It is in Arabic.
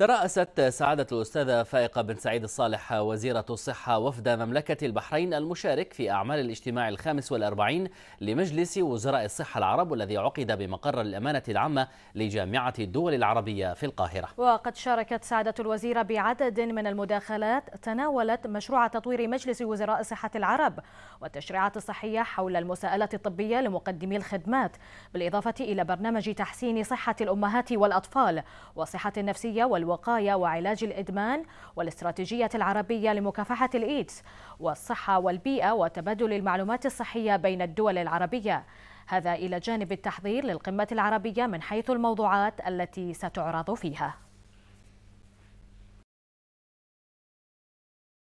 ترأست سعادة الأستاذة فائقة بن سعيد الصالح وزيرة الصحة وفد مملكة البحرين المشارك في أعمال الاجتماع الخامس والأربعين لمجلس وزراء الصحة العرب والذي عقد بمقر الأمانة العامة لجامعة الدول العربية في القاهرة وقد شاركت سعادة الوزيرة بعدد من المداخلات تناولت مشروع تطوير مجلس وزراء صحة العرب والتشريعات الصحية حول المساءلة الطبية لمقدمي الخدمات بالإضافة إلى برنامج تحسين صحة الأمهات والأطفال والصحة النفسية والوقت الوقاية وعلاج الإدمان والاستراتيجية العربية لمكافحة الإيدز والصحة والبيئة وتبادل المعلومات الصحية بين الدول العربية هذا إلى جانب التحضير للقمة العربية من حيث الموضوعات التي ستعرض فيها